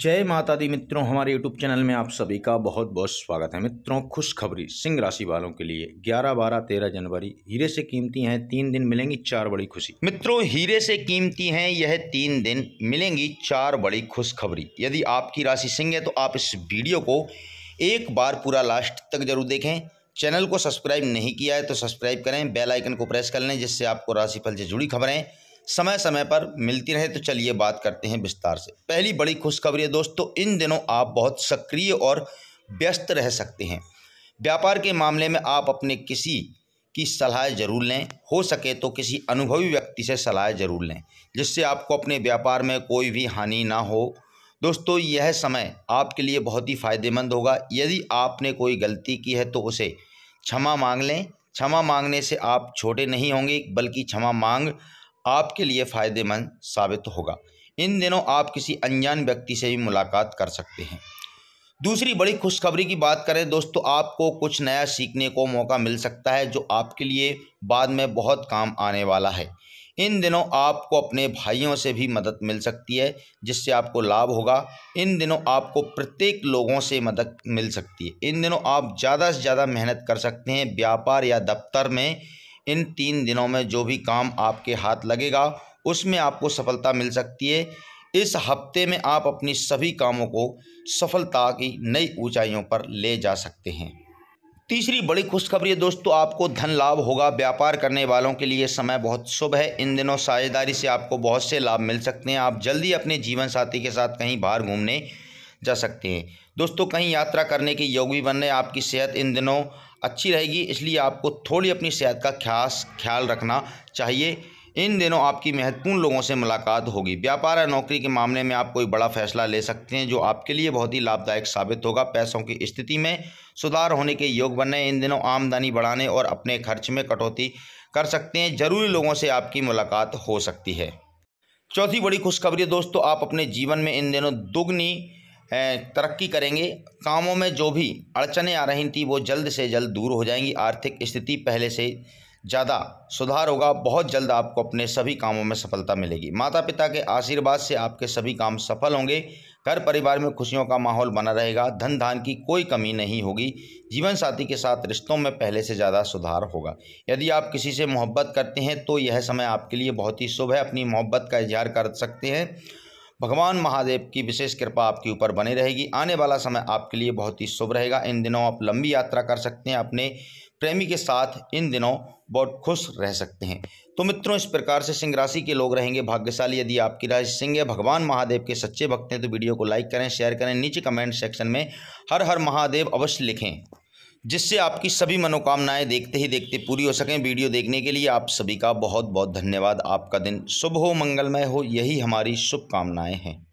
जय माता दी मित्रों हमारे यूट्यूब चैनल में आप सभी का बहुत बहुत स्वागत है मित्रों खुशखबरी सिंह राशि वालों के लिए 11, 12, 13 जनवरी हीरे से कीमती हैं तीन दिन मिलेंगी चार बड़ी खुशी मित्रों हीरे से कीमती हैं यह तीन दिन मिलेंगी चार बड़ी खुशखबरी यदि आपकी राशि सिंह है तो आप इस वीडियो को एक बार पूरा लास्ट तक जरूर देखें चैनल को सब्सक्राइब नहीं किया है तो सब्सक्राइब करें बेलाइकन को प्रेस कर लें जिससे आपको राशिफल से जुड़ी खबरें समय समय पर मिलती रहे तो चलिए बात करते हैं विस्तार से पहली बड़ी खुशखबरी है दोस्तों इन दिनों आप बहुत सक्रिय और व्यस्त रह सकते हैं व्यापार के मामले में आप अपने किसी की सलाह जरूर लें हो सके तो किसी अनुभवी व्यक्ति से सलाह जरूर लें जिससे आपको अपने व्यापार में कोई भी हानि ना हो दोस्तों यह समय आपके लिए बहुत ही फायदेमंद होगा यदि आपने कोई गलती की है तो उसे क्षमा मांग लें क्षमा मांगने से आप छोटे नहीं होंगे बल्कि क्षमा मांग आपके लिए फ़ायदेमंद साबित होगा इन दिनों आप किसी अनजान व्यक्ति से भी मुलाकात कर सकते हैं दूसरी बड़ी खुशखबरी की बात करें दोस्तों आपको कुछ नया सीखने को मौका मिल सकता है जो आपके लिए बाद में बहुत काम आने वाला है इन दिनों आपको अपने भाइयों से भी मदद मिल सकती है जिससे आपको लाभ होगा इन दिनों आपको प्रत्येक लोगों से मदद मिल सकती है इन दिनों आप ज़्यादा से ज़्यादा मेहनत कर सकते हैं व्यापार या दफ्तर में इन तीन दिनों में जो भी काम आपके हाथ लगेगा उसमें आपको सफलता मिल सकती है इस हफ्ते में आप अपनी सभी कामों को सफलता की नई ऊंचाइयों पर ले जा सकते हैं तीसरी बड़ी खुशखबरी है दोस्तों आपको धन लाभ होगा व्यापार करने वालों के लिए समय बहुत शुभ है इन दिनों साझेदारी से आपको बहुत से लाभ मिल सकते हैं आप जल्दी अपने जीवन साथी के साथ कहीं बाहर घूमने जा सकते हैं दोस्तों कहीं यात्रा करने के योग भी बन रहे आपकी सेहत इन दिनों अच्छी रहेगी इसलिए आपको थोड़ी अपनी सेहत का खास ख्याल रखना चाहिए इन दिनों आपकी महत्वपूर्ण लोगों से मुलाकात होगी व्यापार या नौकरी के मामले में आप कोई बड़ा फैसला ले सकते हैं जो आपके लिए बहुत ही लाभदायक साबित होगा पैसों की स्थिति में सुधार होने के योग बने इन दिनों आमदनी बढ़ाने और अपने खर्च में कटौती कर सकते हैं ज़रूरी लोगों से आपकी मुलाकात हो सकती है चौथी बड़ी खुशखबरी दोस्तों आप अपने जीवन में इन दिनों दुगनी तरक्की करेंगे कामों में जो भी अड़चने आ रही थी वो जल्द से जल्द दूर हो जाएंगी आर्थिक स्थिति पहले से ज़्यादा सुधार होगा बहुत जल्द आपको अपने सभी कामों में सफलता मिलेगी माता पिता के आशीर्वाद से आपके सभी काम सफल होंगे घर परिवार में खुशियों का माहौल बना रहेगा धन धान की कोई कमी नहीं होगी जीवन साथी के साथ रिश्तों में पहले से ज़्यादा सुधार होगा यदि आप किसी से मोहब्बत करते हैं तो यह समय आपके लिए बहुत ही शुभ है अपनी मोहब्बत का इजहार कर सकते हैं भगवान महादेव की विशेष कृपा आपके ऊपर बनी रहेगी आने वाला समय आपके लिए बहुत ही शुभ रहेगा इन दिनों आप लंबी यात्रा कर सकते हैं अपने प्रेमी के साथ इन दिनों बहुत खुश रह सकते हैं तो मित्रों इस प्रकार से सिंह राशि के लोग रहेंगे भाग्यशाली यदि आपकी राशि सिंह है भगवान महादेव के सच्चे भक्त हैं तो वीडियो को लाइक करें शेयर करें नीचे कमेंट सेक्शन में हर हर महादेव अवश्य लिखें जिससे आपकी सभी मनोकामनाएं देखते ही देखते पूरी हो सकें वीडियो देखने के लिए आप सभी का बहुत बहुत धन्यवाद आपका दिन शुभ हो मंगलमय हो यही हमारी शुभकामनाएं हैं